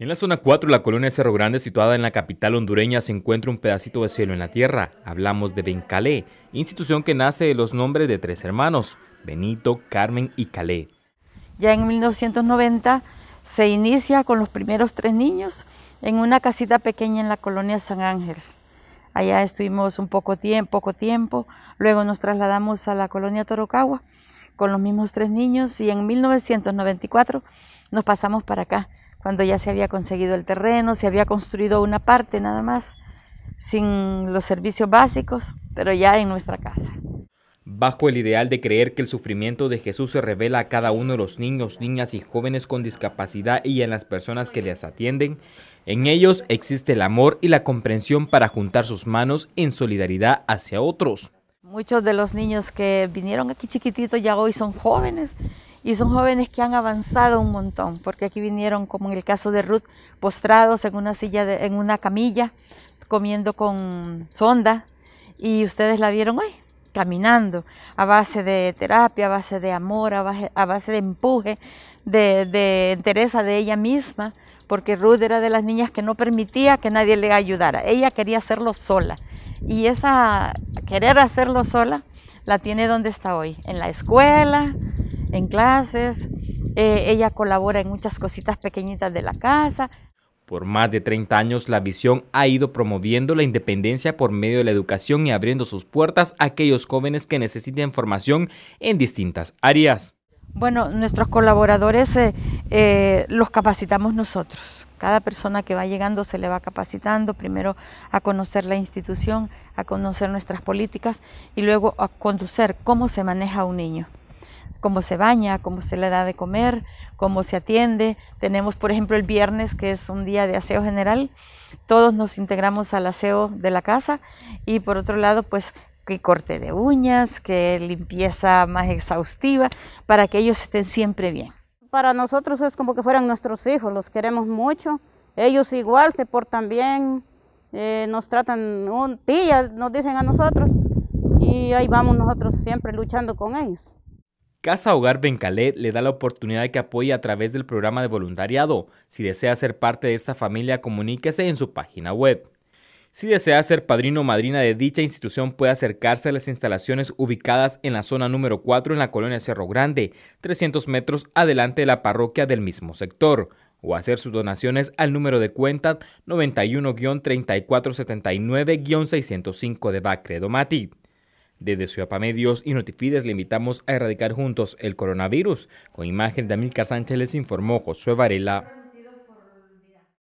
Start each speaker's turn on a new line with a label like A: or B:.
A: En la zona 4, la colonia Cerro Grande, situada en la capital hondureña, se encuentra un pedacito de cielo en la tierra. Hablamos de Ben Bencalé, institución que nace de los nombres de tres hermanos, Benito, Carmen y Calé.
B: Ya en 1990 se inicia con los primeros tres niños en una casita pequeña en la colonia San Ángel. Allá estuvimos un poco tiempo, poco tiempo, luego nos trasladamos a la colonia Torocagua con los mismos tres niños y en 1994 nos pasamos para acá, cuando ya se había conseguido el terreno, se había construido una parte nada más, sin los servicios básicos, pero ya en nuestra casa.
A: Bajo el ideal de creer que el sufrimiento de Jesús se revela a cada uno de los niños, niñas y jóvenes con discapacidad y en las personas que les atienden, en ellos existe el amor y la comprensión para juntar sus manos en solidaridad hacia otros.
B: Muchos de los niños que vinieron aquí chiquititos ya hoy son jóvenes y son jóvenes que han avanzado un montón, porque aquí vinieron, como en el caso de Ruth, postrados en una silla, en una camilla, comiendo con sonda, y ustedes la vieron hoy caminando, a base de terapia, a base de amor, a base, de empuje, de, de entereza de ella misma, porque Ruth era de las niñas que no permitía que nadie le ayudara, ella quería hacerlo sola, y esa querer hacerlo sola la tiene donde está hoy, en la escuela, en clases. Eh, ella colabora en muchas cositas pequeñitas de la casa.
A: Por más de 30 años, la visión ha ido promoviendo la independencia por medio de la educación y abriendo sus puertas a aquellos jóvenes que necesiten formación en distintas áreas.
B: Bueno, nuestros colaboradores eh, eh, los capacitamos nosotros. Cada persona que va llegando se le va capacitando, primero a conocer la institución, a conocer nuestras políticas y luego a conducir cómo se maneja un niño cómo se baña, cómo se le da de comer, cómo se atiende. Tenemos, por ejemplo, el viernes, que es un día de aseo general. Todos nos integramos al aseo de la casa y por otro lado, pues qué corte de uñas, qué limpieza más exhaustiva, para que ellos estén siempre bien. Para nosotros es como que fueran nuestros hijos, los queremos mucho, ellos igual se portan bien, eh, nos tratan un día, nos dicen a nosotros, y ahí vamos nosotros siempre luchando con ellos.
A: Casa Hogar Bencalé le da la oportunidad de que apoye a través del programa de voluntariado. Si desea ser parte de esta familia, comuníquese en su página web. Si desea ser padrino o madrina de dicha institución, puede acercarse a las instalaciones ubicadas en la zona número 4 en la colonia Cerro Grande, 300 metros adelante de la parroquia del mismo sector, o hacer sus donaciones al número de cuenta 91-3479-605 de Bacredo Mati. Desde Ciudad Medios y Notifides le invitamos a erradicar juntos el coronavirus. Con imagen de Amilcar Sánchez les informó Josué Varela.